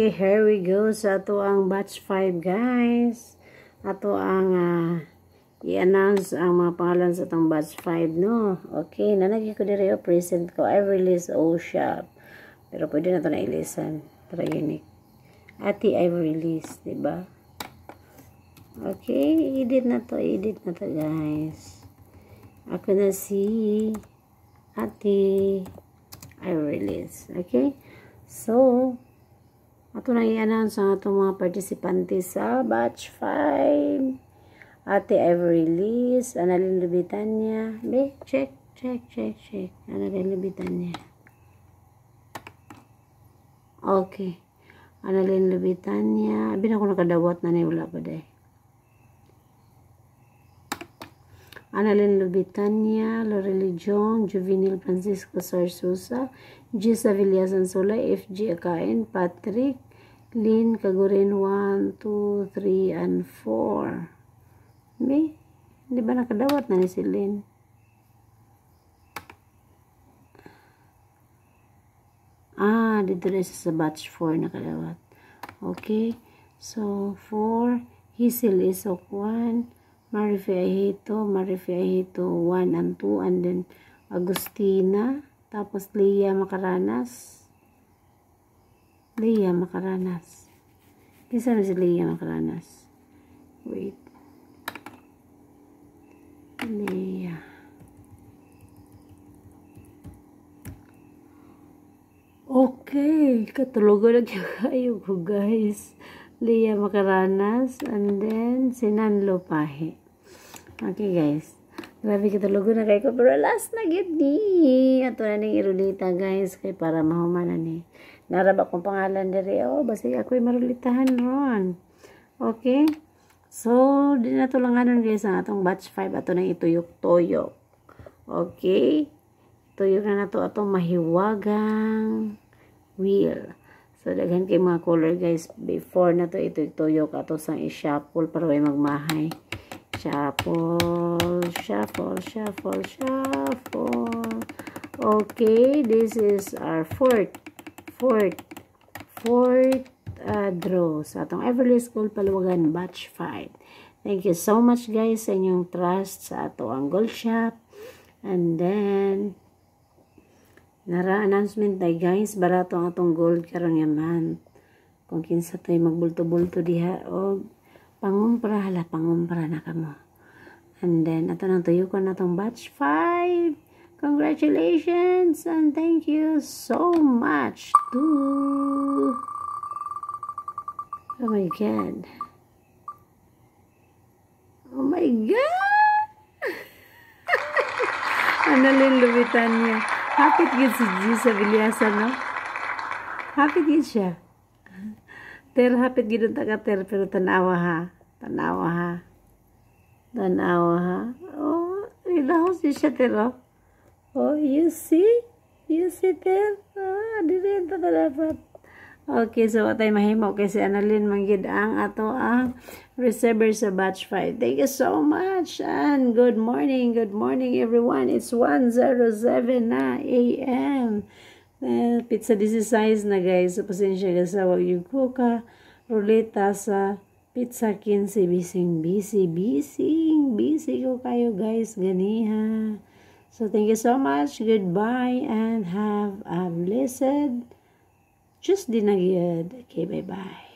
Okay, here we go. Sa ato ang batch 5, guys. Ato ang uh, i-announce ang mga pangalan sa itong batch 5, no? Okay, nanagi ko dito oh, yung present ko. I release O shop. Pero pwede na ito na ilisan. Para unique. Ati, I release, ba? Diba? Okay, edit na to. Edit na to, guys. Ako na si Ati. I release. Okay? So, Ato nang i-announce ang atong mga partisipante sa batch 5. Ate Every Liz, Analin Lubitania. Be, check, check, check, check. Analin Lubitania. Okay. Annalyn Lubitania. Abi na ko nakadawat na ni wala pa dahil. Annalena Betania, Lorelei John, Juvenil Francisco Sarsosa, G. Savilla Sansola, F. G. Akain, Patrick, Lynn Kagurin, 1, 2, 3, and 4. Me? di ba nakadawat na ni si Lynn? Ah, dito na sa batch 4 nakadawat. Okay. So, 4, Hisil Isok 1, Marifiahito, Marifiahito 1 and 2, and then Agustina, tapos Leia Macaranas. Leia Macaranas. Kinsa na si Leia Macaranas? Wait. Leia. Okay, katulogan na kayo ko guys. Leia Macaranas and then Sinan Lopahe. Okay guys. Grabe kita lugo na kay Pero last na gid ni. Ato na ning irulita guys. Kay para mahumanan ni. Eh. Naraba kong pangalan diri. Oh, basta ako marulitahan ron. Okay. So, di na lang anon guys ang atong batch 5 ato na ituyok-tuyok. Okay? Tuyok na nato atong mahiwagang wheel. So, daghan kay mga color guys before na to ituyok-tuyok ato sang i-shuffle para way magmahay. Shuffle, shuffle, shuffle, shuffle. Okay, this is our fourth, fourth, fourth uh, draw sa atong Everly School Paluwagan Batch 5. Thank you so much guys sa inyong trust sa ato ang gold shop. And then, nara-announcement tayo guys, barato ang atong gold karon nga month. Kung kinsa tayo magbulto-bulto diha, o... Oh, pangumpra hala pangumpra na kamo and then ato nang tuyo ko na tong batch 5 congratulations and thank you so much to oh my god oh my god ano lubitan niya hapit yun si G sa Bilyasa no hapit yun siya ter hapit gidun ta ter pero tanawa ha tanawa ha tanawa ha oh ilahos di siya ter oh oh you see you see ter ah dire ta dapat Okay, so atay mahimo kasi analin manggid ang ato ang receiver sa batch 5. Thank you so much and good morning, good morning everyone. It's 1.07 na a.m. Eh, pizza size na guys. So, pasensya ka sa wag yung kuka. Ruleta sa pizza 15. Bising, busy, bising. Busy ko kayo guys. Ganiha. So, thank you so much. Goodbye and have a blessed just na Okay, bye-bye.